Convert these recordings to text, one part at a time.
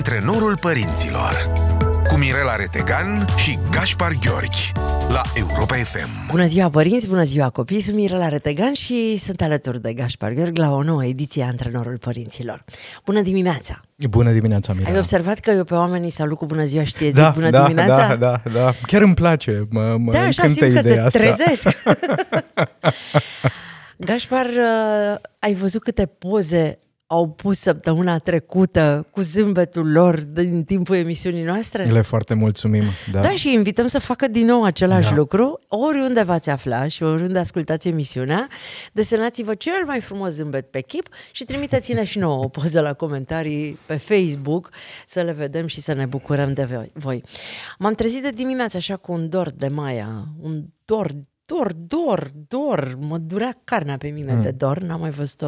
Antrenorul părinților cu Mirela Retegan și Gaspar Gheorghi la Europa FM. Bună ziua părinți, bună ziua copii, sunt Mirela Retegan și sunt alături de Gaspar Gheorghi la o nouă ediție a Antrenorul Părinților. Bună dimineața! Bună dimineața, Mirela. Ai observat că eu pe oamenii salut cu bună ziua și ție da, zic bună da, dimineața? Da, da, da, chiar îmi place, mă, mă da, așa simt că te asta. trezesc. Gașpar, uh, ai văzut câte poze au pus săptămâna trecută cu zâmbetul lor din timpul emisiunii noastre. Le foarte mulțumim. Da, da și invităm să facă din nou același da. lucru. Oriunde v-ați afla și oriunde ascultați emisiunea, desenați-vă cel mai frumos zâmbet pe chip și trimiteți-ne și nouă o poză la comentarii pe Facebook să le vedem și să ne bucurăm de voi. M-am trezit de dimineață așa cu un dor de maia, un dor dor, dor, dor, mă durea carnea pe mine mm. de dor, n-am mai văzut-o,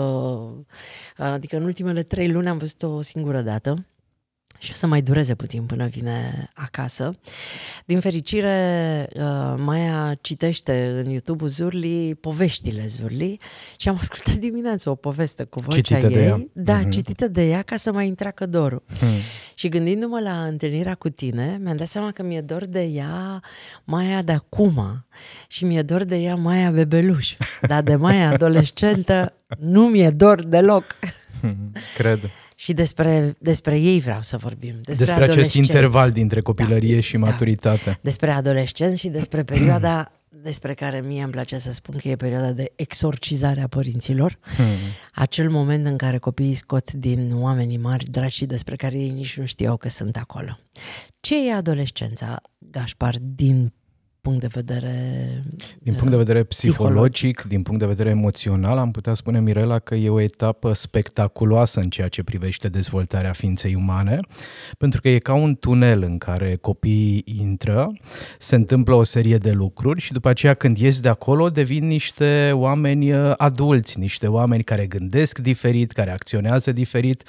adică în ultimele trei luni am văzut-o o singură dată și o să mai dureze puțin până vine acasă. Din fericire, uh, Maia citește în YouTube Zurli poveștile Zurli și am ascultat dimineața o poveste cu vocea citită ei. De ea. Da, mm-hmm. citită de ea ca să mai intreacă dorul. Mm. Și gândindu-mă la întâlnirea cu tine, mi-am dat seama că mi-e dor de ea Maia de acum și mi-e dor de ea Maia bebeluș. Dar de Maia adolescentă nu mi-e dor deloc. Cred. Și despre, despre ei vreau să vorbim. Despre, despre acest interval dintre da. copilărie da, și maturitate. Da. Despre adolescenți și despre perioada despre care mie îmi place să spun că e perioada de exorcizare a părinților, hmm. acel moment în care copiii scot din oamenii mari dragi și despre care ei nici nu știau că sunt acolo. Ce e adolescența, Gașpar, din punct de vedere Din punct de vedere psihologic, psihologic, din punct de vedere emoțional, am putea spune, Mirela, că e o etapă spectaculoasă în ceea ce privește dezvoltarea ființei umane, pentru că e ca un tunel în care copiii intră, se întâmplă o serie de lucruri și după aceea când ies de acolo devin niște oameni uh, adulți, niște oameni care gândesc diferit, care acționează diferit,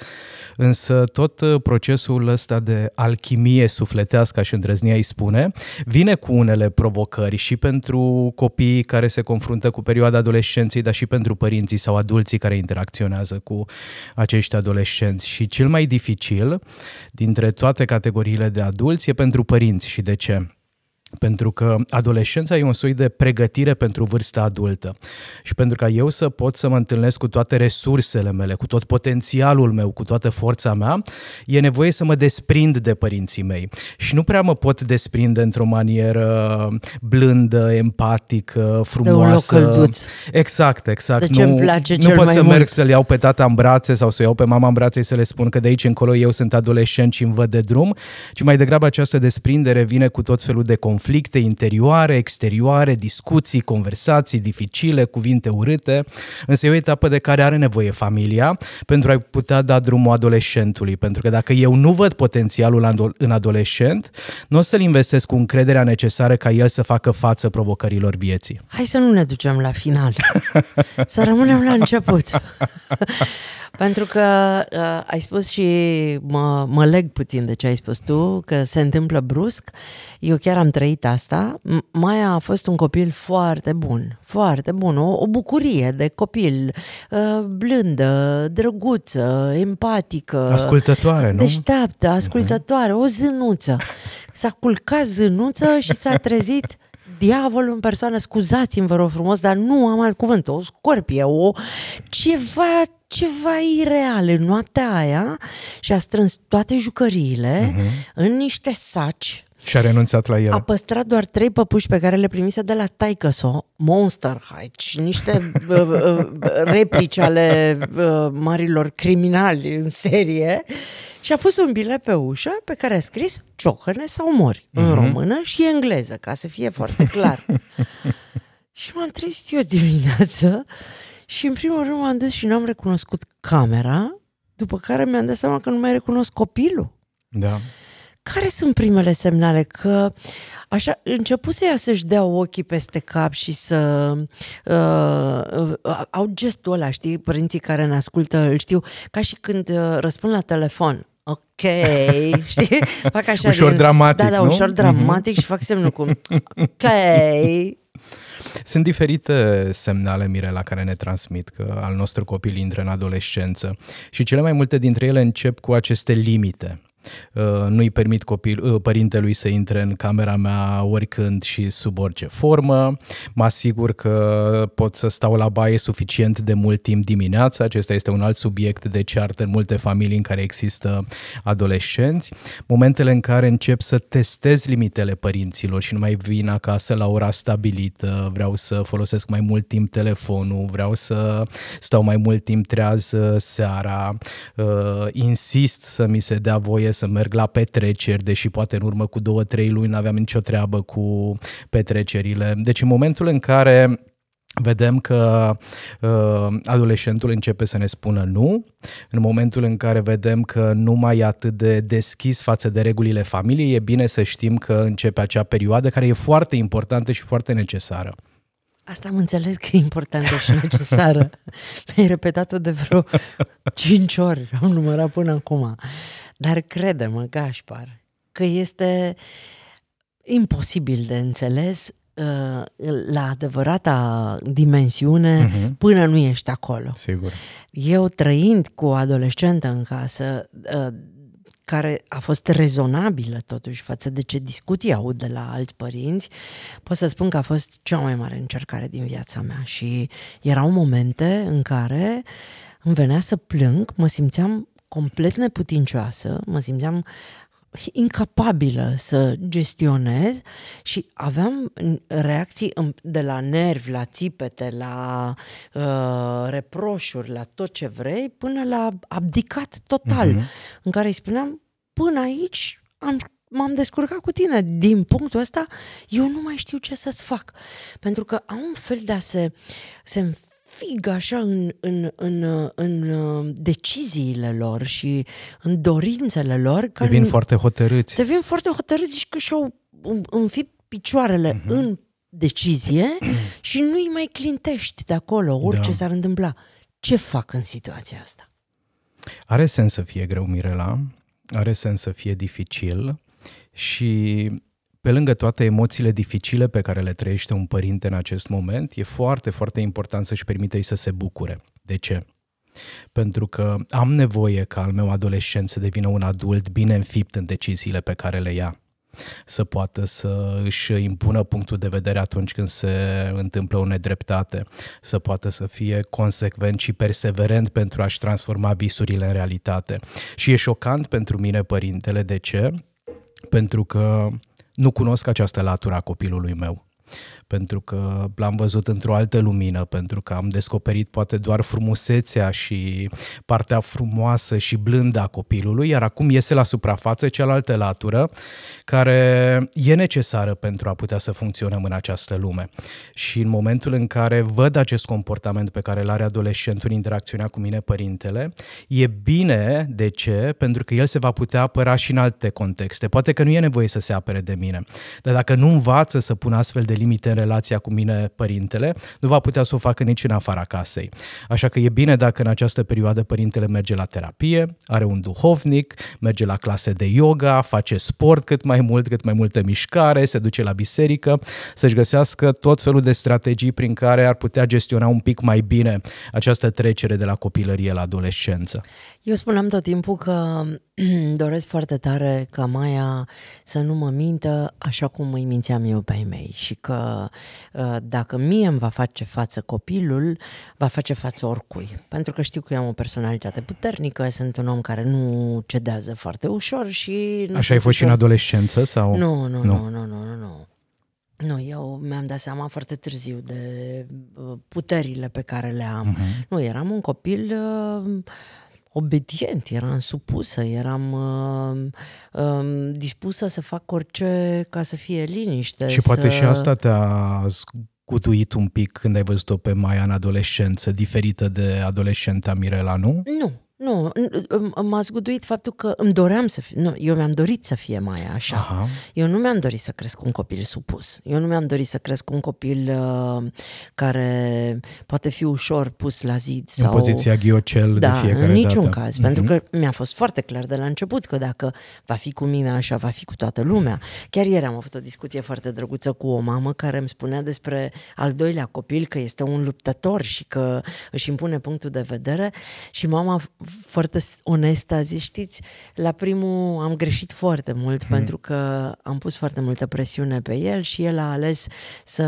însă tot uh, procesul ăsta de alchimie sufletească, aș îndrăznia îi spune, vine cu unele provocări și pentru copiii care se confruntă cu perioada adolescenței, dar și pentru părinții sau adulții care interacționează cu acești adolescenți. Și cel mai dificil dintre toate categoriile de adulți e pentru părinți. Și de ce? pentru că adolescența e un soi de pregătire pentru vârsta adultă. Și pentru ca eu să pot să mă întâlnesc cu toate resursele mele, cu tot potențialul meu, cu toată forța mea, e nevoie să mă desprind de părinții mei. Și nu prea mă pot desprinde într-o manieră blândă, empatică, frumoasă. De un loc călduț. Exact, exact. De ce nu, îmi place nu cel pot mai să mult. merg să-l iau pe tata în brațe sau să iau pe mama în brațe și să le spun că de aici încolo eu sunt adolescent și îmi văd de drum, ci mai degrabă această desprindere vine cu tot felul de confort conflicte interioare, exterioare, discuții, conversații dificile, cuvinte urâte, însă e o etapă de care are nevoie familia pentru a putea da drumul adolescentului, pentru că dacă eu nu văd potențialul în adolescent, nu o să-l investesc cu încrederea necesară ca el să facă față provocărilor vieții. Hai să nu ne ducem la final, să rămânem la început. Pentru că uh, ai spus și mă, mă leg puțin de ce ai spus tu, că se întâmplă brusc. Eu chiar am trăit asta. Maia a fost un copil foarte bun, foarte bun, o, o bucurie de copil, uh, blândă, drăguță, empatică. Ascultătoare, nu? Deșteaptă, ascultătoare, o zânuță. S-a culcat zânuță și s-a trezit diavolul în persoană, scuzați-mi vă rog frumos, dar nu am alt cuvânt, o scorpie, o ceva ceva ireal în noaptea aia și a strâns toate jucăriile uh-huh. în niște saci și a renunțat la el. A păstrat doar trei păpuși pe care le primise de la taică -so, Monster High, niște uh, uh, replici ale uh, marilor criminali în serie și a pus un bilet pe ușă pe care a scris Ciocăne sau mori, mm-hmm. în mhm. română și engleză, ca să fie foarte clar. și m-am trezit eu dimineață și în primul rând m-am dus și nu am recunoscut camera, după care mi-am dat seama că nu mai recunosc copilul. Da. Care sunt primele semnale că așa începuse ea să-și dea ochii peste cap și să uh, uh, au gestul ăla, știi, părinții care ne ascultă îl știu, ca și când uh, răspund la telefon. Ok, știi? Fac așa ușor din, dramatic, Da, da, nu? ușor mhm. dramatic mm-hmm. și fac semnul cu ok. Sunt diferite semnale, mirela la care ne transmit că al nostru copil intră în adolescență și cele mai multe dintre ele încep cu aceste limite Uh, nu-i permit copil, uh, părintelui să intre în camera mea oricând și sub orice formă. Mă asigur că pot să stau la baie suficient de mult timp dimineața. Acesta este un alt subiect de ceartă în multe familii în care există adolescenți. Momentele în care încep să testez limitele părinților și nu mai vin acasă la ora stabilită, vreau să folosesc mai mult timp telefonul, vreau să stau mai mult timp treaz seara, uh, insist să mi se dea voie familie, să merg la petreceri, deși poate în urmă cu două, trei luni n-aveam nicio treabă cu petrecerile. Deci în momentul în care vedem că uh, adolescentul începe să ne spună nu, în momentul în care vedem că nu mai e atât de deschis față de regulile familiei, e bine să știm că începe acea perioadă care e foarte importantă și foarte necesară. Asta am înțeles că e importantă și necesară. Mi-ai repetat-o de vreo 5 ori, am numărat până acum. Dar crede-mă, Gașpar, că este imposibil de înțeles uh, la adevărata dimensiune uh-huh. până nu ești acolo. Sigur. Eu trăind cu o adolescentă în casă uh, care a fost rezonabilă totuși față de ce discuții aud de la alți părinți, pot să spun că a fost cea mai mare încercare din viața mea și erau momente în care îmi venea să plâng, mă simțeam complet neputincioasă, mă simțeam incapabilă să gestionez și aveam reacții de la nervi, la țipete, la uh, reproșuri, la tot ce vrei, până la abdicat total, uh-huh. în care îi spuneam, până aici am m-am descurcat cu tine. Din punctul ăsta, eu nu mai știu ce să-ți fac. Pentru că au un fel de a se, se fig așa în, în, în, în deciziile lor și în dorințele lor. Că devin în, foarte hotărâți. Devin foarte hotărâți și că și-au înfipt picioarele uh-huh. în decizie și nu-i mai clintești de acolo, orice da. s-ar întâmpla. Ce fac în situația asta? Are sens să fie greu, Mirela, are sens să fie dificil și pe lângă toate emoțiile dificile pe care le trăiește un părinte în acest moment, e foarte, foarte important să-și permite să se bucure. De ce? Pentru că am nevoie ca al meu adolescent să devină un adult bine înfipt în deciziile pe care le ia să poată să își impună punctul de vedere atunci când se întâmplă o nedreptate, să poată să fie consecvent și perseverent pentru a-și transforma visurile în realitate. Și e șocant pentru mine, părintele, de ce? Pentru că nu cunosc această latură a copilului meu pentru că l-am văzut într-o altă lumină, pentru că am descoperit poate doar frumusețea și partea frumoasă și blândă a copilului, iar acum iese la suprafață cealaltă latură care e necesară pentru a putea să funcționăm în această lume. Și în momentul în care văd acest comportament pe care îl are adolescentul în interacțiunea cu mine, părintele, e bine, de ce? Pentru că el se va putea apăra și în alte contexte. Poate că nu e nevoie să se apere de mine, dar dacă nu învață să pună astfel de limite în relația cu mine părintele, nu va putea să o facă nici în afara casei. Așa că e bine dacă în această perioadă părintele merge la terapie, are un duhovnic, merge la clase de yoga, face sport cât mai mult, cât mai multă mișcare, se duce la biserică, să-și găsească tot felul de strategii prin care ar putea gestiona un pic mai bine această trecere de la copilărie la adolescență. Eu spuneam tot timpul că doresc foarte tare ca Maia să nu mă mintă așa cum îi mințeam eu pe ei mei și că uh, dacă mie îmi va face față copilul, va face față oricui. Pentru că știu că eu am o personalitate puternică, sunt un om care nu cedează foarte ușor și... Nu așa ai fost ușor. și în adolescență? sau? Nu, nu, nu, nu, nu, nu. nu, nu. Nu, eu mi-am dat seama foarte târziu de uh, puterile pe care le am. Uh-huh. Nu, eram un copil... Uh, obedient, eram supusă, eram uh, uh, dispusă să fac orice ca să fie liniște. Și să... poate și asta te-a scutuit un pic când ai văzut-o pe Maia în adolescență, diferită de adolescenta Mirela, nu? Nu, nu, m-a zguduit faptul că îmi doream să fie, nu, eu mi-am dorit să fie mai așa. Aha. Eu nu mi-am dorit să cresc un copil supus. Eu nu mi-am dorit să cresc un copil uh, care poate fi ușor pus la zid sau... În poziția ghiocel da, de fiecare în niciun dată. caz, uh-huh. pentru mhm. că mi-a fost foarte clar de la început că dacă va fi cu mine așa, va fi cu toată lumea. Chiar ieri am avut o discuție foarte drăguță cu o mamă care îmi spunea despre al doilea copil că este un luptător și că își impune punctul de vedere și mama foarte onestă, a zis, știți, la primul am greșit foarte mult hmm. pentru că am pus foarte multă presiune pe el și el a ales să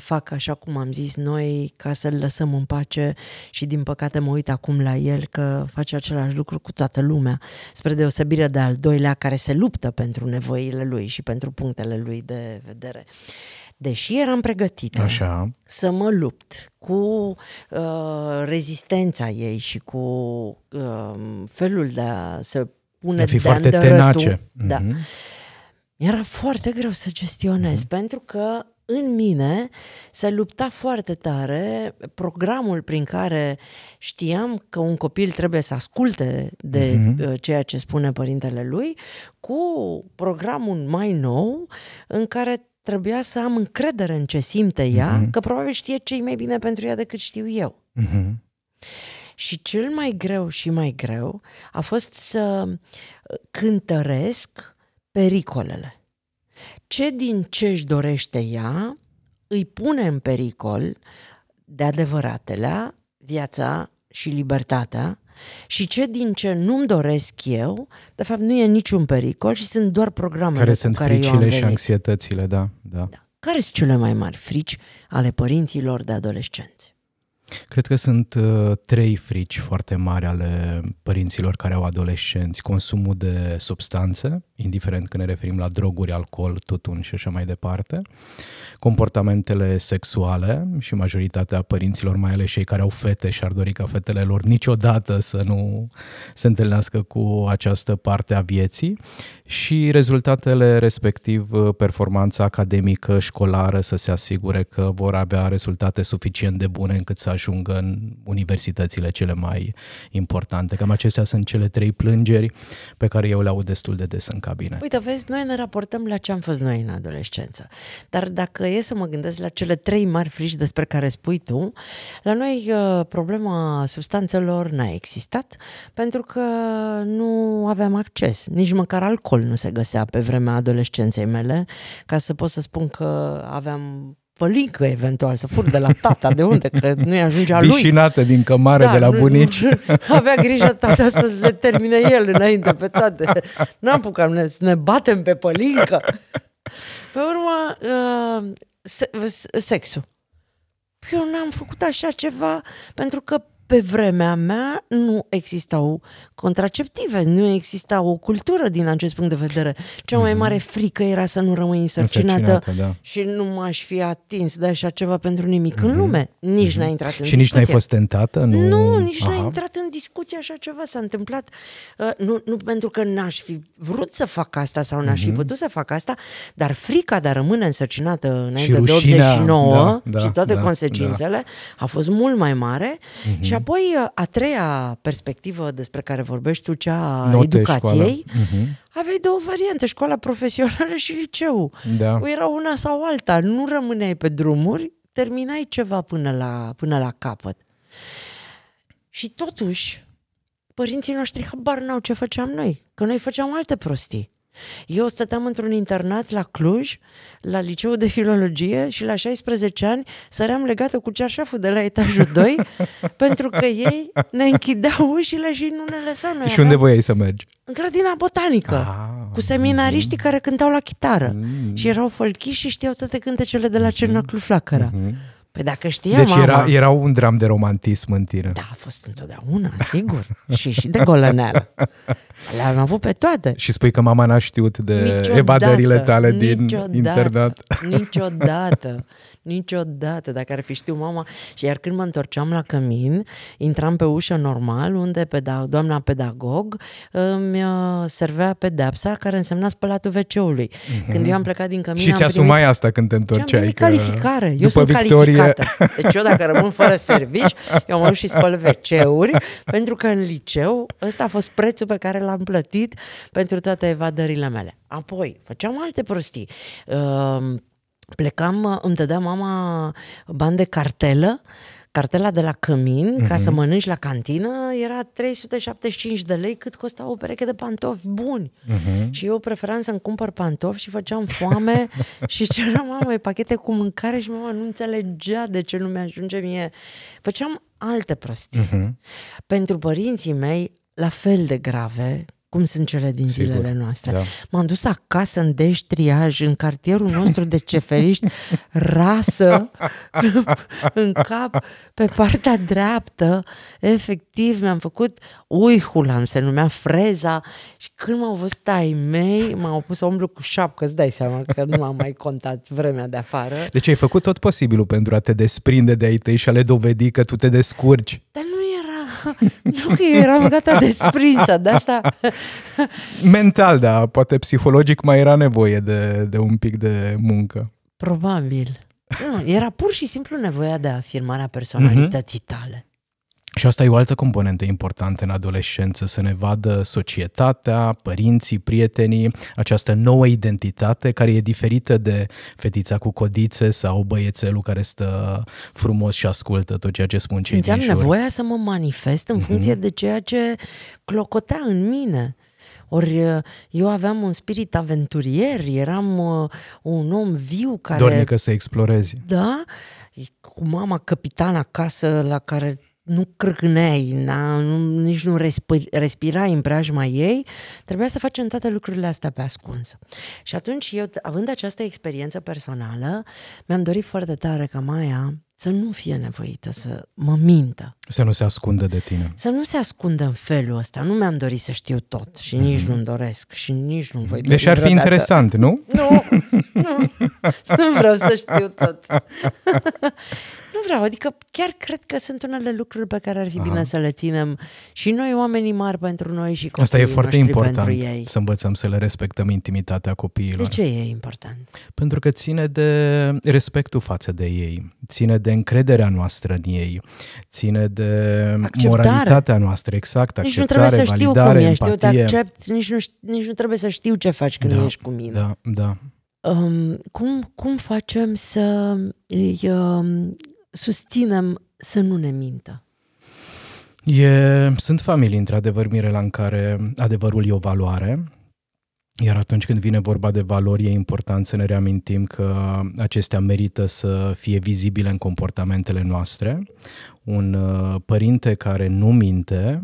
facă așa cum am zis noi, ca să-l lăsăm în pace și din păcate mă uit acum la el că face același lucru cu toată lumea, spre deosebire de al doilea care se luptă pentru nevoile lui și pentru punctele lui de vedere. Uh, deși eram pregătită Așa. să mă lupt cu uh, rezistența ei și cu uh, felul de a se pune de foarte tenace. Mm-hmm. Da. Mhm. Era foarte greu să gestionez, mm-hmm. pentru că în mine se lupta foarte tare programul prin care știam că un copil trebuie să asculte de mm-hmm. ceea ce spune părintele lui, cu programul mai nou în care trebuia să am încredere în ce simte ea, mm-hmm. că probabil știe ce e mai bine pentru ea decât știu eu. Mm-hmm. Și cel mai greu și mai greu a fost să uh, cântăresc pericolele. Ce din ce își dorește ea îi pune în pericol de adevăratelea viața și libertatea și ce din ce nu-mi doresc eu, de fapt nu e niciun pericol și sunt doar programele care cu sunt care fricile eu am și anxietățile, da, da. da. Care sunt cele mai mari frici ale părinților de adolescenți? Cred că sunt uh, trei frici foarte mari ale părinților care au adolescenți. Consumul de substanțe, indiferent când ne referim la droguri, alcool, tutun și așa mai departe, comportamentele sexuale și majoritatea părinților, mai ales cei care au fete și ar dori ca fetele lor niciodată să nu se întâlnească cu această parte a vieții și rezultatele respectiv uh, performanța academică, școlară, să se asigure că vor avea rezultate suficient de bune încât să ajungă în universitățile cele mai importante. Cam acestea sunt cele trei plângeri pe care eu le aud destul de des în bine. Uite, vezi, noi ne raportăm la ce am fost noi în adolescență. Dar dacă e să mă gândesc la cele trei mari frici despre care spui tu, la noi uh, problema substanțelor n-a existat pentru că nu aveam acces. Nici măcar alcool nu se găsea pe vremea adolescenței mele, ca să pot să spun că aveam pălincă eventual, să fur de la tata, de unde, că nu-i ajungea lui. Vișinată din cămară da, de la bunici. Avea grijă tata să le termine el înainte pe toate. N-am pucat ne, să ne batem pe pălincă. Pe urmă, uh, se, sexul. Păi eu n-am făcut așa ceva pentru că pe vremea mea nu existau contraceptive, nu exista o cultură din acest punct de vedere. Cea mai mhm. mare frică era să nu rămâi însărcinată, da. și nu m-aș fi atins de așa ceva pentru nimic mm în mhm. lume. Nici mm-hmm. n-a intrat în Și discuție. nici n-ai fost tentată? Nu, nu nici Aha. n-a intrat în discuție așa ceva. S-a întâmplat uh, nu, nu pentru că n-aș fi vrut să fac asta sau n-aș fi mhm. putut să fac asta, dar frica de a rămâne însărcinată înainte și rușinea, de 89 da, da, și toate da, da. consecințele da. a fost mult mai mare mm și a apoi, uh, a treia perspectivă despre care vorbești tu, cea a Note, educației, uh-huh. aveai două variante, școala profesională și liceu. Da. Era una sau alta, nu rămâneai pe drumuri, terminai ceva până la, până la capăt. Și totuși, părinții noștri habar n-au ce făceam noi, că noi făceam alte prostii. Eu stăteam într-un internat la Cluj, la liceu de filologie și la 16 ani săream legată cu cearșaful de la etajul 2 pentru că ei ne închideau ușile și nu ne lăsau. Noi și unde voiai să mergi? În grădina botanică, ah, cu seminariștii mm. care cântau la chitară mm. și erau folchiși și știau toate cântecele de la Cernaclu Flacăra. Mm-hmm. Păi dacă știa deci mama... Era, era un dram de romantism în tine. Da, a fost întotdeauna, sigur. și, și de golăneală. Le-am avut pe toate. Și spui că mama n-a știut de niciodată, evadările tale din niciodată, din internat. Niciodată, niciodată. Dacă ar fi știut mama... Și iar când mă întorceam la cămin, intram pe ușă normal, unde peda- doamna pedagog îmi uh, servea pedepsa care însemna spălatul WC-ului. Mm-hmm. Când eu am plecat din cămin... Și ți-asumai primit... asta când te întorceai? Am că... calificare. Eu după sunt victorie bucată. Deci eu dacă rămân fără servici, eu mă duc și spăl wc pentru că în liceu ăsta a fost prețul pe care l-am plătit pentru toate evadările mele. Apoi, făceam alte prostii. Uh, plecam, îmi dădea mama bani de cartelă cartela de la Cămin, mm-hmm. ca să mhm. mănânci la cantină, era 375 de lei cât costa o pereche de pantofi buni. Mm-hmm. Și eu preferam să-mi cumpăr pantofi și făceam foame și ceram mamei pachete cu mâncare și mama nu înțelegea de ce nu mi-ajunge mie. Făceam alte prostii. Mm-hmm. Pentru părinții mei, la fel de grave cum sunt cele din Sigur, zilele noastre. Da. M-am dus acasă în deștriaj, în cartierul nostru de ceferiști, rasă în cap, pe partea dreaptă, efectiv mi-am făcut uihul, am se numea freza și când m-au văzut ai mei, m-au pus să umblu cu șapcă, îți dai seama că nu am mai contat vremea de afară. Deci ai făcut tot posibilul pentru a te desprinde de ai tăi și a le dovedi că tu te descurci. Dar nu că eram gata desprinsă, de asta... Mental, da, poate psihologic mai era nevoie de, de un pic de muncă. Probabil. Nu, era pur și simplu nevoia de afirmarea personalității mhm. tale. Și asta e o altă componentă importantă în adolescență, să ne vadă societatea, părinții, prietenii, această nouă identitate care e diferită de fetița cu codițe sau băiețelul care stă frumos și ascultă tot ceea ce spun cei Înseamnă din jur. să mă manifest în mhm. funcție mm-hmm. de ceea ce clocotea în mine. Ori uh, eu aveam un spirit aventurier, eram uh, un om viu care... Dornică să explorezi. Da? Cu mama capitan acasă la care nu crâneai, na, nu, nici nu respi, respirai în preajma ei, trebuia să facem toate lucrurile astea pe ascuns. Și atunci eu, având această experiență personală, mi-am dorit foarte tare ca Maia să nu fie nevoită să mă mintă. Să nu se ascundă de tine. Să nu se ascundă în felul ăsta. Nu mi-am dorit să știu tot și mm-hmm. nici nu-mi doresc și nici nu voi. Deși ar fi vreodată. interesant, nu? Nu, nu, nu vreau să știu tot. Nu vreau, adică chiar cred că sunt unele lucruri pe care ar fi Aha. bine să le ținem și noi oamenii mari pentru noi și copiii Asta e foarte important ei. să învățăm să le respectăm intimitatea copiilor. De ce e important? Pentru că ține de respectul față de ei, ține de încrederea noastră în ei, ține de acceptare. moralitatea noastră, exact, nici acceptare, nici nu trebuie să validare, știu cum ești, empatie. eu te accept, nici nu, nici nu trebuie să știu ce faci când da, ești cu mine. Da, da. Um, cum, cum facem să îi um, susținem să nu ne mintă? E, sunt familii, într-adevăr, Mirela, în care adevărul e o valoare, iar atunci când vine vorba de valori, e important să ne reamintim că acestea merită să fie vizibile în comportamentele noastre. Un uh, părinte care nu minte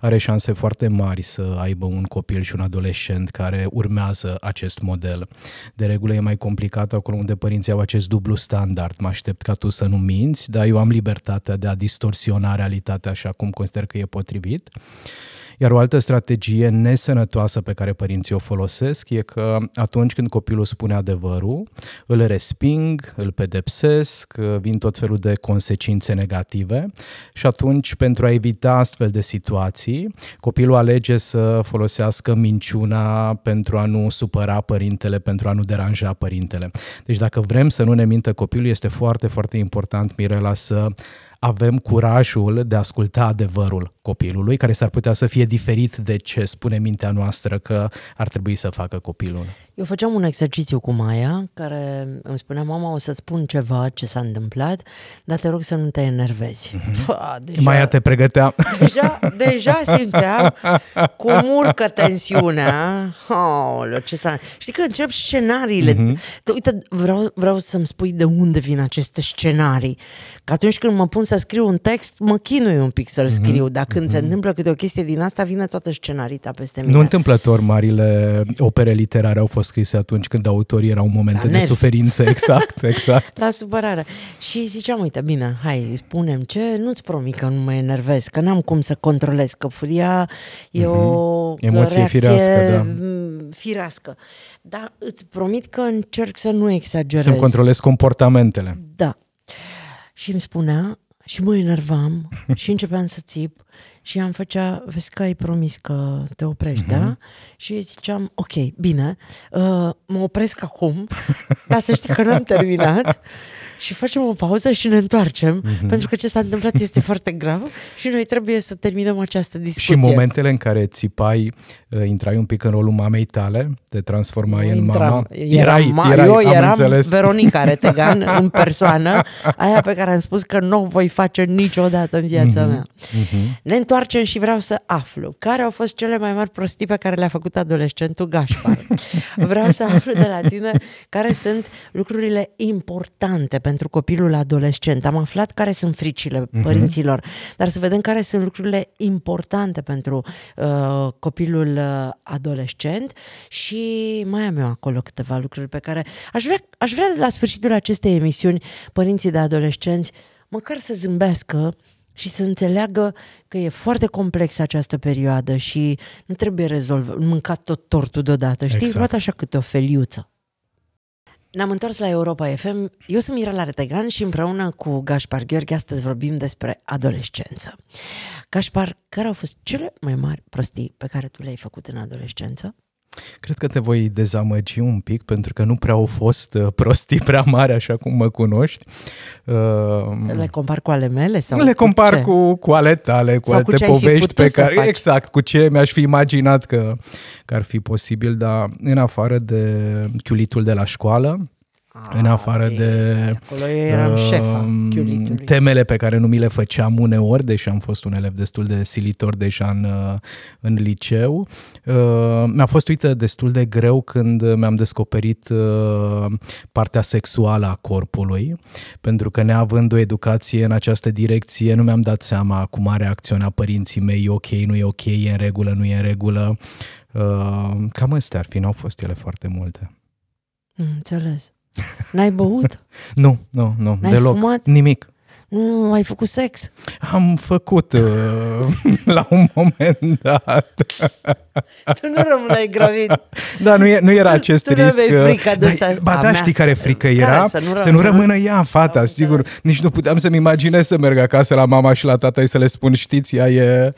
are șanse foarte mari să aibă un copil și un adolescent care urmează acest model. De regulă e mai complicat acolo unde părinții au acest dublu standard. Mă aștept ca tu să nu minți, dar eu am libertatea de a distorsiona realitatea așa cum consider că e potrivit. Iar o altă strategie nesănătoasă pe care părinții o folosesc e că atunci când copilul spune adevărul, îl resping, îl pedepsesc, vin tot felul de consecințe negative și atunci, pentru a evita astfel de situații, copilul alege să folosească minciuna pentru a nu supăra părintele, pentru a nu deranja părintele. Deci dacă vrem să nu ne mintă copilul, este foarte, foarte important, Mirela, să avem curajul de a asculta adevărul copilului, care s-ar putea să fie diferit de ce spune mintea noastră că ar trebui să facă copilul. Eu făceam un exercițiu cu Maia, care îmi spunea, mama, o să-ți spun ceva ce s-a întâmplat, dar te rog să nu te enervezi. Mm-hmm. Pă, deja, Maia te pregătea. Deja, deja simțeam cum urcă tensiunea. Oh, ce s-a... Știi că încep scenariile. Mm-hmm. Uite, vreau, vreau să-mi spui de unde vin aceste scenarii. Că atunci când mă pun să scriu un text, mă chinui un pic să-l mhm. scriu, mm-hmm. dar când mm-hmm. se întâmplă câte o chestie din asta, vine toată scenarita peste mine. Nu întâmplător marile opere literare au fost scrise atunci când autorii erau momente da, de suferință, exact, exact. La supărare. Și ziceam, uite, bine, hai, spunem ce, nu-ți promit că nu mă enervez, că n-am cum să controlez, că furia e mm-hmm. o Emoție firească, da. firească. Dar îți promit că încerc să nu exagerez. Să-mi controlez comportamentele. Da. Și îmi spunea, și mă enervam și începeam să țip și am făcea, vezi că ai promis că te oprești, uh-huh. da? Mhm. Și îi ziceam, ok, bine, uh, mă opresc acum, dar să știi că n-am terminat și facem o pauză și ne întoarcem, mm-hmm. pentru că ce s-a întâmplat este foarte grav și noi trebuie să terminăm această discuție. Și momentele în care țipai, uh, intrai un pic în rolul mamei tale, te transformai eu în intram, mama. Erai, ma- erai, eu eram înțeles. Veronica Retegan în persoană, aia pe care am spus că nu o voi face niciodată în viața mm-hmm. mea. Mm-hmm. Ne întoarcem și vreau să aflu care au fost cele mai mari prostii pe care le-a făcut adolescentul Gașpar. Vreau să aflu de la tine care sunt lucrurile importante pentru pentru copilul adolescent. Am aflat care sunt fricile uh-huh. părinților, dar să vedem care sunt lucrurile importante pentru uh, copilul uh, adolescent și mai am eu acolo câteva lucruri pe care aș vrea, aș vrea la sfârșitul acestei emisiuni părinții de adolescenți măcar să zâmbească și să înțeleagă că e foarte complexă această perioadă și nu trebuie rezolvat, mâncat tot tortul deodată, știi? Exact. Luat așa câte o feliuță. Ne-am întors la Europa FM. Eu sunt Mirela Retegan și împreună cu Gaspar Gheorghe astăzi vorbim despre adolescență. Gaspar, care au fost cele mai mari prostii pe care tu le-ai făcut în adolescență? Cred că te voi dezamăgi un pic, pentru că nu prea au fost uh, prostii prea mari, așa cum mă cunoști. Uh, le compar cu ale mele? Sau le cu compar ce? cu, cu ale tale, cu sau alte cu povești pe care... Exact, cu ce mi-aș fi imaginat că, că ar fi posibil, dar în afară de chiulitul de la școală, Ah, în afară e, de acolo eram uh, șefa, temele pe care nu mi le făceam uneori, deși am fost un elev destul de silitor deja în, uh, în liceu. Uh, mi-a fost uită destul de greu când mi-am descoperit uh, partea sexuală a corpului, pentru că neavând o educație în această direcție, nu mi-am dat seama cum a reacționat părinții mei, e ok, nu e ok, e în regulă, nu e în regulă. Uh, cam astea ar fi, nu au fost ele foarte multe. Mm, înțeles. N-ai băut? nu, nu, nu, N-ai deloc. Fumat? Nimic. Nu, ai făcut sex? Am făcut uh, la un moment dat. tu nu rămâneai gravid. Da, nu, e, nu era acest tu, risc. Tu uh, nu frica de să... Ba da, știi care frică era? să, nu rămână, să nu rămână ea, fata, Am sigur. Da. Nici nu puteam să-mi imaginez să merg acasă la mama și la tata să le spun, știți, ea e...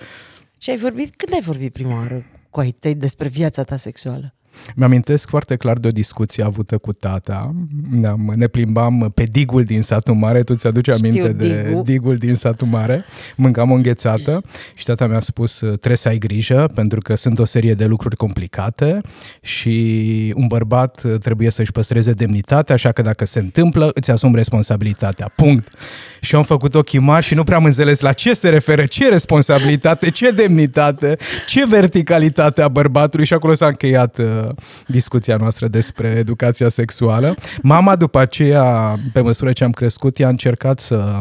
Și ai vorbit, când ai vorbit prima oară cu ai tăi despre viața ta sexuală? Mi-amintesc foarte clar de o discuție avută cu tata. Da, ne plimbam pe digul din satul mare, tu ți-aduci aminte Știu, de digul. digul din satul mare. Mâncam o înghețată și tata mi-a spus trebuie să ai grijă pentru că sunt o serie de lucruri complicate și un bărbat trebuie să-și păstreze demnitatea, așa că dacă se întâmplă, îți asum responsabilitatea. Punct. Și am făcut ochii mari și nu prea am înțeles la ce se referă, ce responsabilitate, ce demnitate, ce verticalitate a bărbatului și acolo s-a încheiat uh, discuția noastră despre educația sexuală. Mama, după aceea, pe măsură ce am crescut, i a încercat să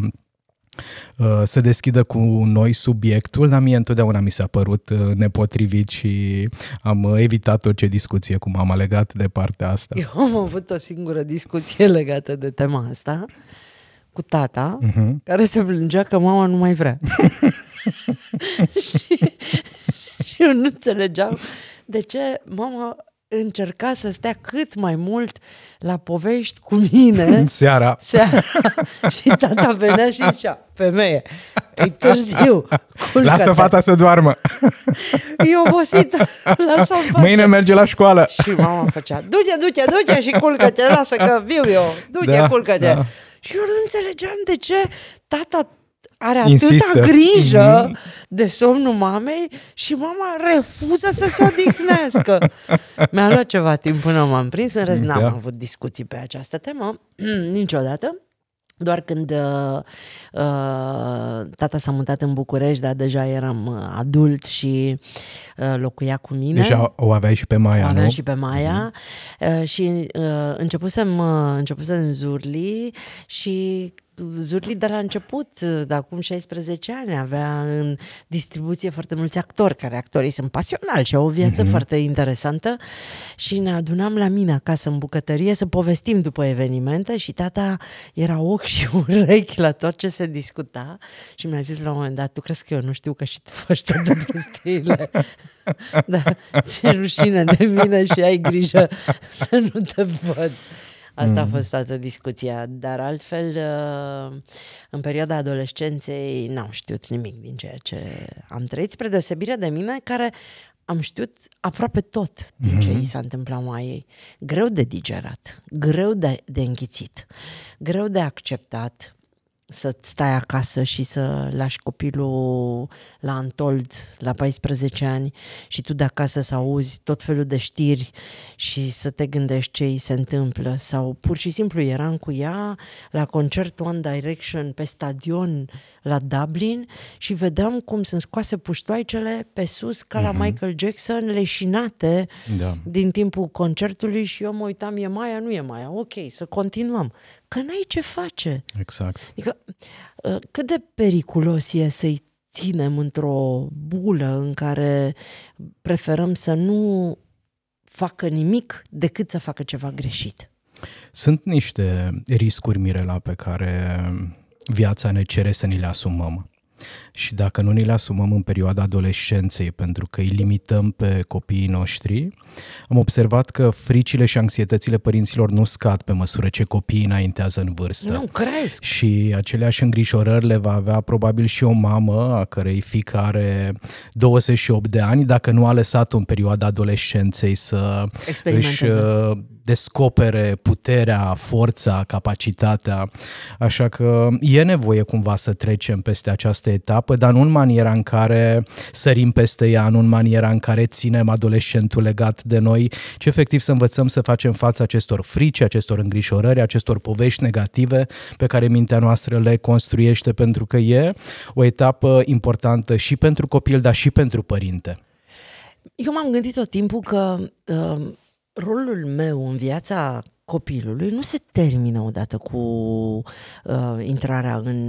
uh, să deschidă cu noi subiectul, dar mie întotdeauna mi s-a părut uh, nepotrivit și am evitat orice discuție cu mama legat de partea asta. Eu am avut o singură discuție legată de tema asta cu tata, uh-huh. care se plângea că mama nu mai vrea. și, și eu nu înțelegeam de ce mama încerca să stea cât mai mult la povești cu mine. Seara. Seara. și tata venea și zicea, femeie, e târziu. Lasă fata să doarmă. E obosită. Lasă-o face. Mâine merge la școală. Și mama făcea, du-te, du-te, du-te și culcă-te, lasă că viu eu. Du-te, da, culcă-te. Da. Și eu nu înțelegeam de ce tata are atâta grijă mm-hmm. de somnul mamei și mama refuză să se odihnească. Mi-a luat ceva timp până m-am prins, în rest da. n-am avut discuții pe această temă niciodată. Doar când uh, uh, tata s-a mutat în București, dar deja eram uh, adult și uh, locuia cu mine. Deja deci o aveai și pe Maia, nu? și pe Maia mm-hmm. uh, și uh, începusem, uh, începusem zurli și Zurli de la început, de acum 16 ani, avea în distribuție foarte mulți actori, care actorii sunt pasionali și au o viață mm-hmm. foarte interesantă și ne adunam la mine acasă în bucătărie să povestim după evenimente și tata era ochi și urechi la tot ce se discuta și mi-a zis la un moment dat, tu crezi că eu nu știu că și tu faci toate prostiile? da, ți rușine de mine și ai grijă să nu te văd. Asta mm. a mhm. fost toată discuția. Dar altfel, uh, în perioada adolescenței, n-am știut nimic din ceea ce am trăit, spre deosebire de mine, care am știut aproape tot din mm-hmm. ce mhm. i s-a întâmplat mai ei. Greu de digerat, greu de, de înghițit, greu de acceptat să stai acasă și să lași copilul la antold la 14 ani și tu de acasă să auzi tot felul de știri și să te gândești ce îi se întâmplă sau pur și simplu eram cu ea la concert One Direction pe stadion la Dublin și vedeam cum sunt scoase puștoaicele pe sus ca la mm-hmm. Michael Jackson, leșinate da. din timpul concertului și eu mă uitam, e Maia, nu e Maia, ok, să continuăm. Că n-ai ce face. Exact. Adică ă, cât de periculos e să-i ținem într-o bulă în care preferăm să nu facă nimic decât să facă ceva greșit. Sunt niște riscuri, Mirela, pe care viața ne cere să ni le asumăm. Și dacă nu ni le asumăm în perioada adolescenței pentru că îi limităm pe copiii noștri, am observat că fricile și anxietățile părinților nu scad pe măsură ce copiii înaintează în vârstă. Nu, cresc! Și aceleași îngrijorări le va avea probabil și o mamă a cărei fică are 28 de ani, dacă nu a lăsat un în perioada adolescenței să își uh, descopere puterea, forța, capacitatea. Așa că e nevoie cumva să trecem peste această etapă, dar nu în maniera în care sărim peste ea, nu în maniera în care ținem adolescentul legat de noi, ci efectiv să învățăm să facem față acestor frici, acestor îngrișorări, acestor povești negative pe care mintea noastră le construiește, pentru că e o etapă importantă și pentru copil, dar și pentru părinte. Eu m-am gândit tot timpul că uh, rolul meu în viața copilului nu se termină odată cu uh, intrarea în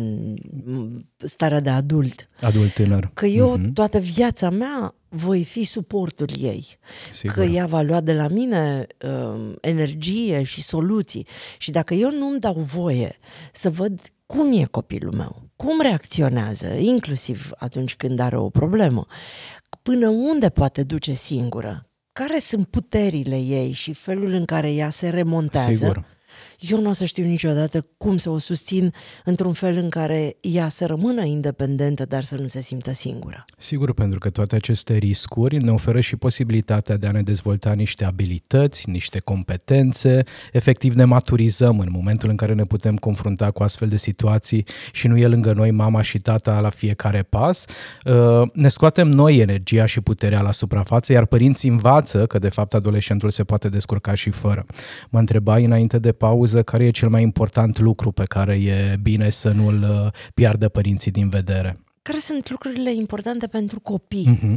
starea de adult. Adult tânăr. Că eu mm-hmm. toată viața mea voi fi suportul ei. Sigur. Că ea va lua de la mine uh, energie și soluții. Și dacă eu nu-mi dau voie să văd cum e copilul meu, cum reacționează, inclusiv atunci când are o problemă, până unde poate duce singură, care sunt puterile ei și felul în care ea se remontează. Sigur eu nu o să știu niciodată cum să o susțin într-un fel în care ea să rămână independentă, dar să nu se simtă singură. Sigur, pentru că toate aceste riscuri ne oferă și posibilitatea de a ne dezvolta niște abilități, niște competențe, efectiv ne maturizăm în momentul în care ne putem confrunta cu astfel de situații și nu e lângă noi mama și tata la fiecare pas. Uh, ne scoatem noi energia și puterea la suprafață, iar părinții învață că de fapt adolescentul se poate descurca și fără. Mă întrebai înainte de pauză analiză care e cel mai important lucru pe care e bine să nu-l uh, piardă părinții din vedere. Care sunt lucrurile importante pentru copii? Mm-hmm.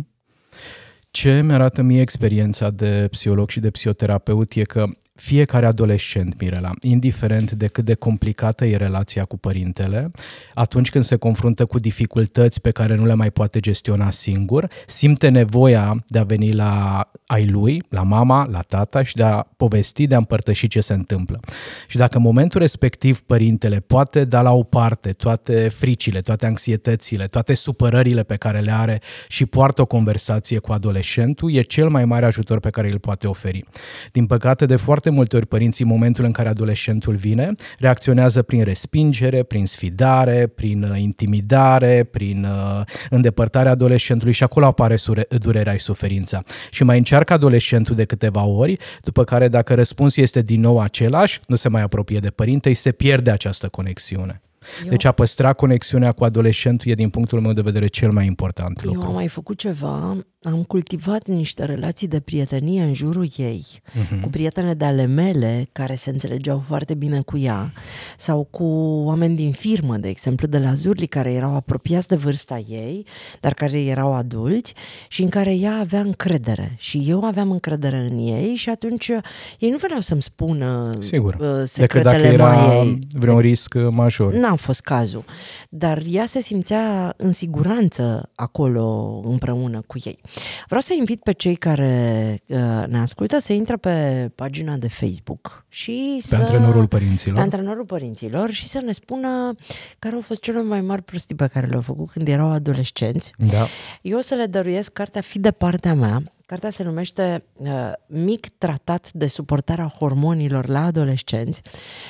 Ce mi arată mie experiența de psiholog și de psihoterapeut e că fiecare adolescent, Mirela, indiferent de cât de complicată e relația cu părintele, atunci când se confruntă cu dificultăți pe care nu le mai poate gestiona singur, simte nevoia de a veni la ai lui, la mama, la tata și de a povesti, de a împărtăși ce se întâmplă. Și dacă în momentul respectiv părintele poate da la o parte toate fricile, toate anxietățile, toate supărările pe care le are și poartă o conversație cu adolescentul, e cel mai mare ajutor pe care îl poate oferi. Din păcate, de foarte foarte multe ori părinții, în momentul în care adolescentul vine, reacționează prin respingere, prin sfidare, prin uh, intimidare, prin uh, îndepărtarea adolescentului și acolo apare durerea și suferința. Și mai încearcă adolescentul de câteva ori, după care dacă răspunsul este din nou același, nu se mai apropie de părinte, îi se pierde această conexiune. Eu... Deci a păstra conexiunea cu adolescentul e din punctul meu de vedere cel mai important Eu lucru. Eu am mai făcut ceva am cultivat niște relații de prietenie în jurul ei, uh-huh. cu prietene de ale mele care se înțelegeau foarte bine cu ea, sau cu oameni din firmă, de exemplu, de la Zurli, care erau apropiați de vârsta ei, dar care erau adulți și în care ea avea încredere și eu aveam încredere în ei și atunci uh, ei nu vreau să-mi spună Sigur. Uh, secretele dacă era mai vreun risc uh, major. N-a fost cazul, dar ea se simțea în siguranță acolo împreună cu ei. Vreau să invit pe cei care uh, ne ascultă să intre pe pagina de Facebook și pe să... antrenorul părinților. Pe antrenorul părinților și să ne spună care au fost cele mai mari prostii pe care le-au făcut când erau adolescenți. Da. Eu o să le dăruiesc cartea Fi de partea mea, Cartea se numește uh, Mic tratat de suportarea hormonilor la adolescenți.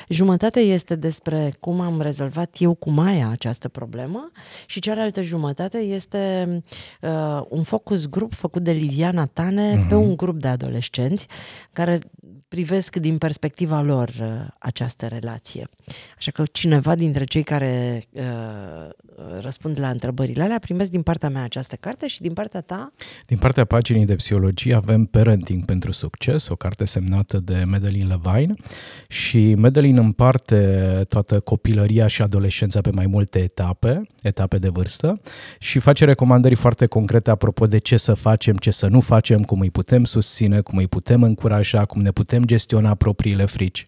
Jumătate este despre cum am rezolvat eu cu Maia această problemă și cealaltă jumătate este uh, un focus grup făcut de Liviana Tane uh-huh. pe mhm. un grup de adolescenți care privesc din perspectiva lor uh, această relație. Așa că cineva dintre cei care uh, Uh, răspund la întrebările alea, primesc din partea mea această carte și din partea ta? Din partea paginii de psihologie avem Parenting pentru succes, o carte semnată de Madeline Levine și Madeline împarte toată copilăria și adolescența pe mai multe etape, etape de vârstă și face recomandări foarte concrete apropo de ce să facem, ce să nu facem, cum îi putem susține, cum îi putem încuraja, cum ne putem gestiona propriile frici.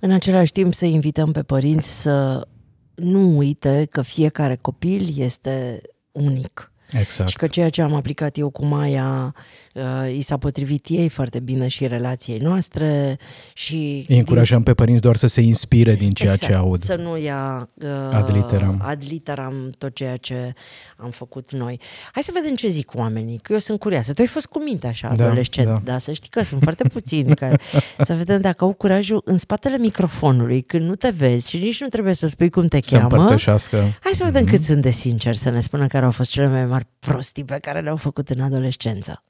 În același timp să invităm pe părinți să nu uite că fiecare copil este unic. Exact. Și că ceea ce am aplicat eu cu Maia uh, i s-a potrivit ei foarte bine și relației noastre și... Îi încurajăm pe părinți doar să se inspire din ceea exact, ce aud. să nu ia uh, ad, literam. ad literam tot ceea ce am făcut noi. Hai să vedem ce zic oamenii, că eu sunt curioasă. Tu ai fost cu minte așa, da, adolescent, da. da să știi că sunt foarte puțini care... Să vedem dacă au curajul în spatele microfonului, când nu te vezi și nici nu trebuie să spui cum te să cheamă. Împărtășească. Hai să vedem mm-hmm. cât mhm. sunt de sinceri să ne spună care au fost cele mai mari prostii pe care le-au făcut în adolescență.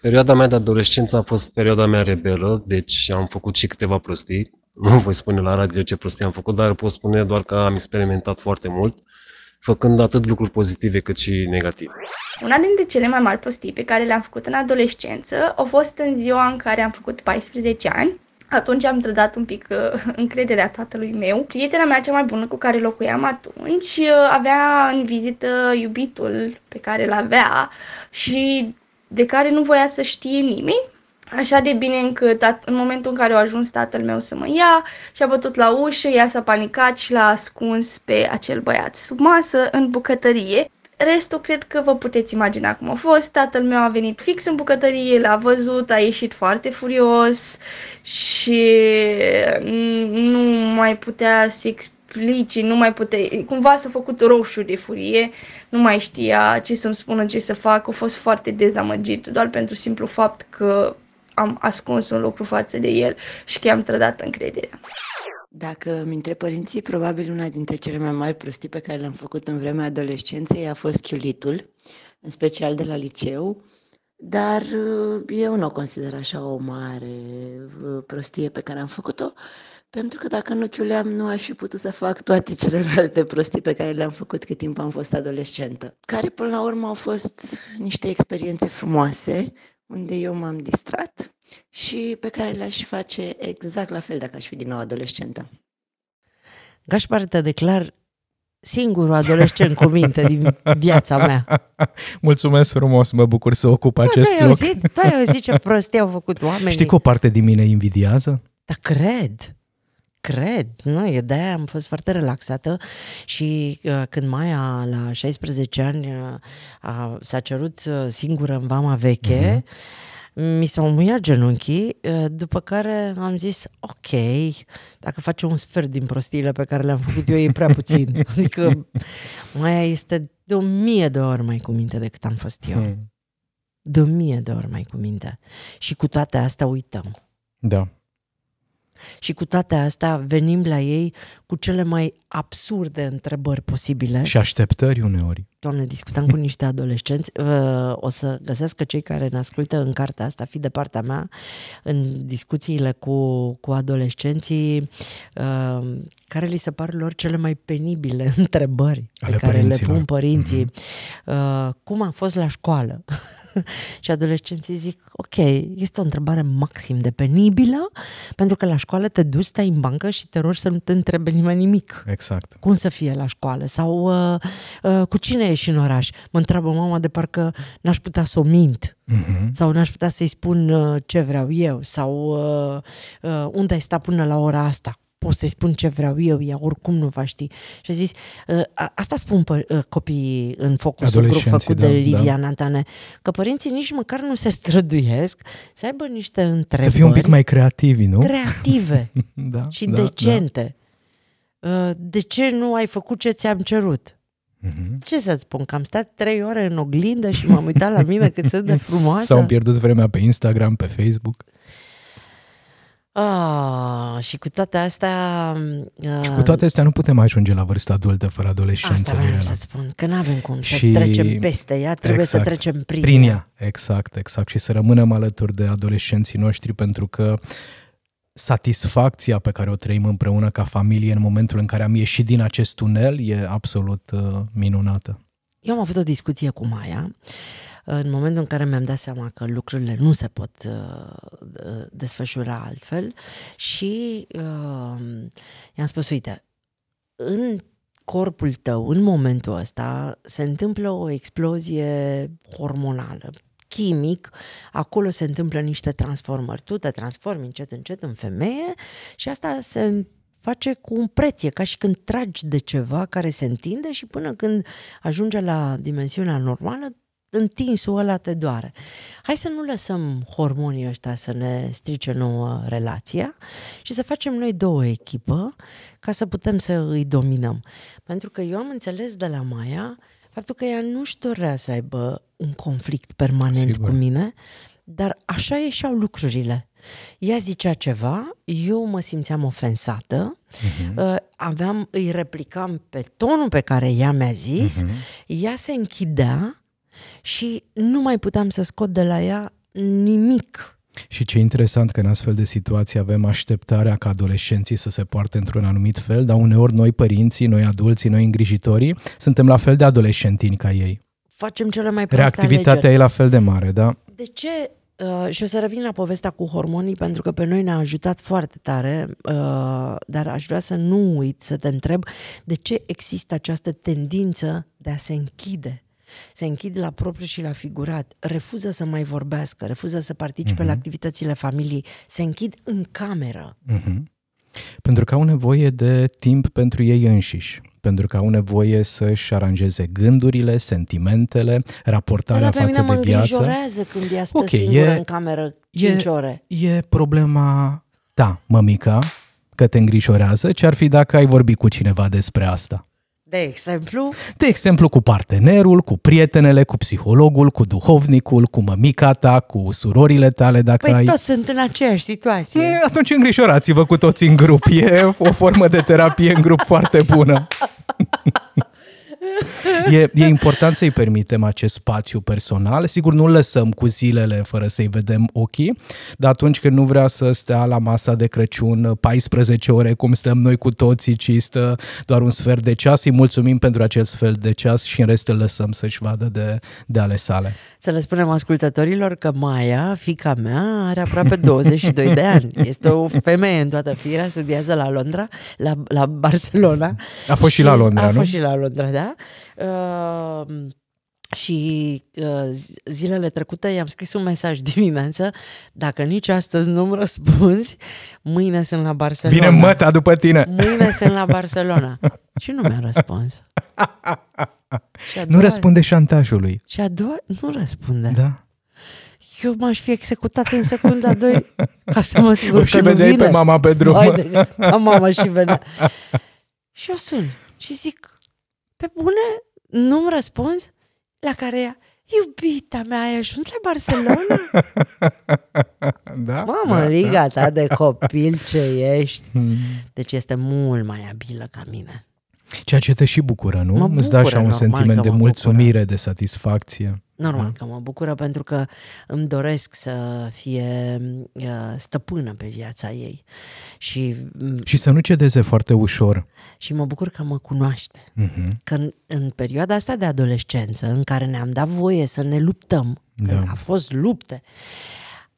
Perioada mea de adolescență a fost perioada mea rebelă, deci am făcut și câteva prostii. Nu voi spune la radio ce prostii am făcut, dar pot spune doar că am experimentat foarte mult, făcând atât lucruri pozitive cât și negative. Una dintre cele mai mari prostii pe care le-am făcut în adolescență a fost în ziua în care am făcut 14 ani. Atunci am trădat un pic uh, încrederea tatălui meu. Prietena mea cea mai bună cu care locuiam atunci uh, avea în vizită iubitul pe care l avea și de care nu voia să știe nimeni, așa de bine încât în momentul în care a ajuns tatăl meu să mă ia și a bătut la ușă, ea s-a panicat și l-a ascuns pe acel băiat sub masă, în bucătărie. Restul cred că vă puteți imagina cum a fost. Tatăl meu a venit fix în bucătărie, l-a văzut, a ieșit foarte furios și nu mai putea să explice plicii, nu mai puteai, cumva s-a făcut roșu de furie, nu mai știa ce să-mi spună, ce să fac, a fost foarte dezamăgit, doar pentru simplu fapt că am ascuns un lucru față de el și că i-am trădat încrederea. Dacă îmi între părinții, probabil una dintre cele mai mari prostii pe care le-am făcut în vremea adolescenței a fost chiulitul, în special de la liceu, dar uh, eu nu o consider așa o mare uh, prostie pe care am făcut-o, pentru că dacă nu chiuleam, nu aș fi putut să fac toate celelalte prostii pe care le-am făcut cât timp am fost adolescentă, care până la urmă au fost niște experiențe frumoase, unde eu m-am distrat și pe care le-aș face exact la fel dacă aș fi din nou adolescentă. Gașpar, te declar singurul adolescent cu minte din viața mea. Mulțumesc frumos, mă bucur să ocup tu, acest tu ai loc. Auzit, tu ai auzit ce prostie au făcut oamenii. Știi că o parte din mine invidiază? Da, cred cred, nu, eu de am fost foarte relaxată și uh, când Maia la 16 ani uh, a, s-a cerut uh, singură în vama veche, mm-hmm. mi s-au muiat genunchii, uh, după care am zis, ok, dacă face un sfert din prostiile pe care le-am făcut eu, e prea puțin. adică Maia este de o mie de ori mai cu minte decât am fost eu. Mm. De o mie de ori mai cu minte. Și cu toate astea uităm. Da. Și cu toate astea venim la ei cu cele mai absurde întrebări posibile. Și așteptări uneori. Doamne, discutam cu niște adolescenți. O să găsesc că cei care ne ascultă în cartea asta, fi de partea mea, în discuțiile cu, cu adolescenții, uh, care li se par lor cele mai penibile întrebări Ale pe care le pun părinții. Mm-hmm. Cum a fost la școală? și adolescenții zic, ok, este o întrebare maxim de penibilă, pentru că la școală te duci, stai în bancă și te rogi să nu te întrebe nimeni nimic. Exact. Cum să fie la școală? Sau uh, uh, cu cine ești în oraș? Mă întreabă mama de parcă n-aș putea să o mint. Uh-huh. Sau n-aș putea să-i spun uh, ce vreau eu. Sau uh, uh, unde ai stat până la ora asta pot să-i spun ce vreau eu, ea oricum nu va ști. Și a zis, ă, asta spun pă- ă, copiii în focusul grup făcut da, de Livia da. Nantane, că părinții nici măcar nu se străduiesc să aibă niște întrebări. Să fie un pic mai creativi, nu? Creative da, și da, da. decente. Da. De ce nu ai făcut ce ți-am cerut? Mm-hmm. Ce să spun, că am stat trei ore în oglindă și m-am uitat la mine cât sunt de frumoasă? S-au pierdut vremea pe Instagram, pe Facebook? Ah, și cu toate astea... Uh... Și ah, cu toate astea nu putem ajunge la vârsta adultă fără adolescență. Asta vreau să spun, că nu avem cum și... să trecem peste ea, trebuie exact, să trecem prin, prin ea. ea. Exact, exact. Și să rămânem alături de adolescenții noștri pentru că satisfacția pe care o trăim împreună ca familie în momentul în care am ieșit din acest tunel e absolut uh, minunată. Eu am avut o discuție cu Maia uh, în momentul în care mi-am dat seama că lucrurile nu se pot uh, uh, desfășura altfel și uh, i-am spus, uite, în corpul tău, în momentul ăsta, se întâmplă o explozie hormonală, chimic, acolo se întâmplă niște transformări. Tu te transformi încet, încet în femeie și asta se face cu un preț, e ca și când tragi de ceva care se întinde și până când ajunge la dimensiunea normală, întinsul ăla te doare. Hai să nu lăsăm hormonii ăștia să ne strice nouă relația și să facem noi două echipă ca să putem să îi dominăm. Pentru că eu am înțeles de la Maia faptul că ea nu-și dorea să aibă un conflict permanent Sigur. cu mine, dar așa ieșeau lucrurile. Ea zicea ceva, eu mă simțeam ofensată, uh-huh. aveam, îi replicam pe tonul pe care ea mi-a zis, uh-huh. ea se închidea și nu mai puteam să scot de la ea nimic. Și ce interesant că în astfel de situații avem așteptarea ca adolescenții să se poarte într-un anumit fel, dar uneori noi părinții, noi adulții, noi îngrijitorii, suntem la fel de adolescentini ca ei. Facem cele mai proaste Reactivitatea alegeri. e la fel de mare, da? De ce Uh, și o să revin la povestea cu hormonii, pentru că pe noi ne-a ajutat foarte tare, uh, dar aș vrea să nu uit să te întreb de ce există această tendință de a se închide se închid la propriu și la figurat, refuză să mai vorbească, refuză să participe uh-huh. la mhm. activitățile familiei, se închid în cameră. Uh-huh. Pentru că au nevoie de timp pentru ei înșiși, pentru că au nevoie să-și aranjeze gândurile, sentimentele, raportarea da, față de viață. Dar pe mine mă când ea stă okay, singură e, în cameră 5 e, ore. E problema ta, mămica, că te îngrijorează, ce ar fi dacă ai vorbi cu cineva despre asta? De exemplu? De exemplu cu partenerul, cu prietenele, cu psihologul, cu duhovnicul, cu mămica ta, cu surorile tale dacă păi ai... toți sunt în aceeași situație. E, mm, atunci îngrișorați-vă cu toți în grup. E o formă de terapie în grup foarte bună. E, e important să-i permitem acest spațiu personal. Sigur, nu lăsăm cu zilele fără să-i vedem ochii, dar atunci când nu vrea să stea la masa de Crăciun 14 ore, cum stăm noi cu toții, ci stă doar un sfert de ceas, îi mulțumim pentru acest fel de ceas și în rest îl lăsăm să-și vadă de, de ale sale. Să le spunem ascultătorilor că Maia, fica mea, are aproape 22 de ani. Este o femeie în toată firea, studiază la Londra, la, la Barcelona. A fost și, și la Londra, a nu? A fost și la Londra, da. Ehm, și uh, zilele trecute i-am scris un mesaj dimineață, dacă nici astăzi nu-mi răspunzi, mâine sunt la Barcelona. Vine măta după tine! Mâine sunt la Barcelona. și nu mi-a răspuns. doua... Nu răspunde șantajului. Și a doua... Nu răspunde. Da eu m-aș fi executat în secunda 2 ca să mă sigur și că vedeai nu vine. pe mama pe drum. Hai de, mama și venea. și eu sun și zic, pe bune, nu-mi răspunzi? La care ea, iubita mea, ai ajuns la Barcelona? da? Mamă, da, liga da. ta de copil ce ești! Hmm. Deci este mult mai abilă ca mine. Ceea ce te și bucură, nu? Mă bucură, Îți dă așa un sentiment de mulțumire, bucură. de satisfacție. Normal da? că mă bucură pentru că îmi doresc să fie uh, stăpână pe viața ei. Și, mm, și să nu cedeze foarte ușor. Și mă bucur că mă cunoaște. Uh-huh. Că în, în perioada asta de adolescență, în care ne-am dat voie să ne luptăm, da. că a fost lupte,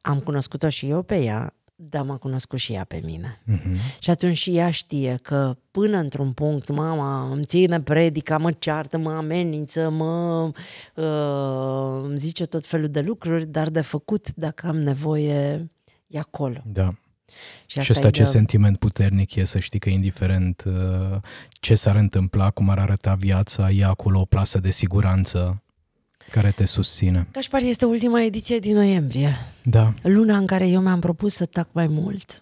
am cunoscut-o și eu pe ea, dar m-a cunoscut și ea pe mine. Uh-huh. Și atunci și ea știe că până într-un punct mama îmi ține predica, mă ceartă, mă amenință, mă uh, îmi zice tot felul de lucruri, dar de făcut, dacă am nevoie, e acolo. Da. Și, și ăsta ce de... sentiment puternic e să știi că indiferent uh, ce s-ar întâmpla, cum ar arăta viața, e acolo o plasă de siguranță care te susține. Cașpar, este ultima ediție din noiembrie. Da. Luna în care eu mi-am propus să tac mai mult.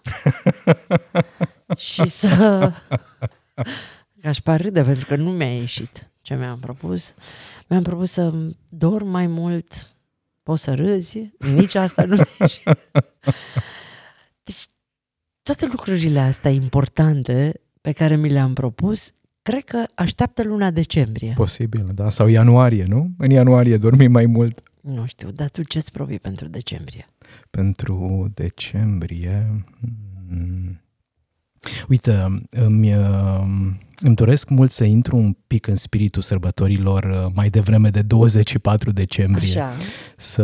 și să... Cașpar râde pentru că nu mi-a ieșit ce mi-am propus. Mi-am propus să dorm mai mult, poți să râzi, nici asta nu mi-a ieșit. Deci, toate lucrurile astea importante pe care mi le-am propus cred că așteaptă luna decembrie. Posibil, da? Sau ianuarie, nu? În ianuarie dormim mai mult. Nu știu, dar tu ce-ți provi pentru decembrie? Pentru decembrie... Hmm. Uite, îmi, îmi doresc mult să intru un pic în spiritul sărbătorilor uh, mai devreme de 24 decembrie. Așa. Să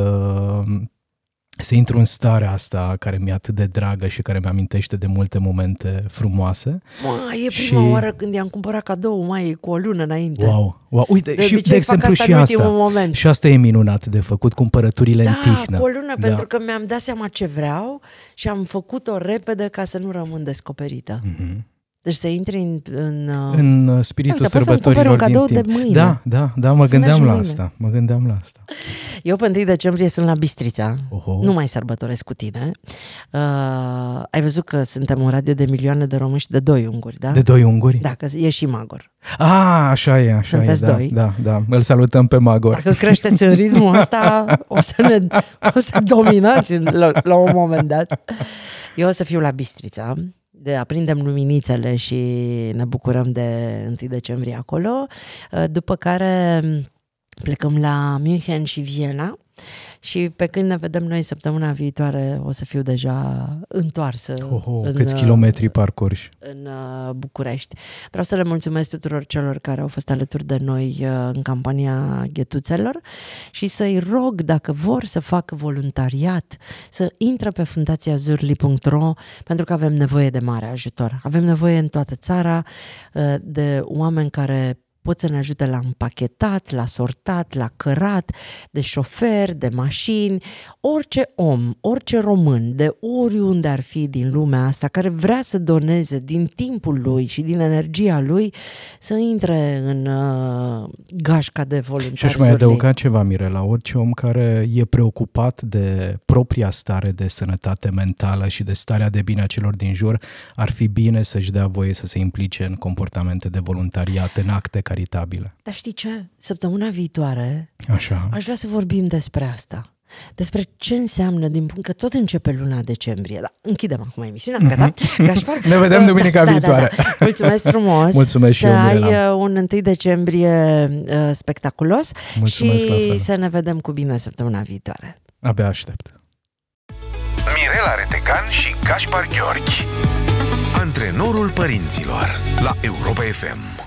să intru în starea asta care mi-e atât de dragă și care mi-amintește de multe momente frumoase. Ma, e prima și... oară când i-am cumpărat cadou, mai cu o lună înainte. Wow, wow. Uite, de și de exemplu asta și asta. Moment. Și asta e minunat de făcut, cumpărăturile da, în tihnă. cu o lună, da. pentru că mi-am dat seama ce vreau și am făcut-o repede ca să nu rămân descoperită. Mm-hmm. Deci să intri în... În, uh, în uh, spiritul da, sărbătorilor să un cadou din timp. de mâine. Da, da, da, mă să gândeam la mâine. asta. Mă gândeam la asta. Eu pe 1 decembrie sunt la Bistrița. Oho. Nu mai sărbătoresc cu tine. Uh, ai văzut că suntem un radio de milioane de români și de doi unguri, da? De doi unguri? Da, că e și Magor. A, ah, așa e, așa Sunteți e, da, doi. da, da, îl salutăm pe Magor. Dacă creșteți în ritmul ăsta, o să, ne, o să dominați la, la un moment dat. Eu o să fiu la Bistrița, de aprindem luminițele și ne bucurăm de 1 decembrie acolo, după care plecăm la München și Viena, și pe când ne vedem noi săptămâna viitoare, o să fiu deja întoarsă. Oh, oh, în, câți uh, kilometri parcurși? În uh, București. Vreau să le mulțumesc tuturor celor care au fost alături de noi uh, în campania ghetuțelor și să-i rog, dacă vor, să facă voluntariat, să intre pe fundațiazurli.ro pentru că avem nevoie de mare ajutor. Avem nevoie în toată țara de oameni care pot să ne ajute la împachetat, la sortat, la cărat, de șofer, de mașini, orice om, orice român, de oriunde ar fi din lumea asta, care vrea să doneze din timpul lui și din energia lui, să intre în uh, gașca de voluntari. Și aș mai adăuga ceva, Mirela, orice om care e preocupat de propria stare de sănătate mentală și de starea de bine a celor din jur, ar fi bine să-și dea voie să se implice în comportamente de voluntariat, în acte care caritabile. Dar știi ce? Săptămâna viitoare Așa. aș vrea să vorbim despre asta. Despre ce înseamnă, din punct că tot începe luna decembrie. Da, închidem acum emisiunea, mm-hmm. gata? Mhm. Gașpar, ne vedem da, duminica da, da, viitoare. Da, da, da. Mulțumesc frumos. Mulțumesc și să eu, ai eu, uh, un 1 decembrie uh, spectaculos Mulțumesc și să ne vedem cu bine săptămâna viitoare. Abia aștept. Mirela Retecan și Gaspar Gheorghi. Antrenorul părinților la Europa FM.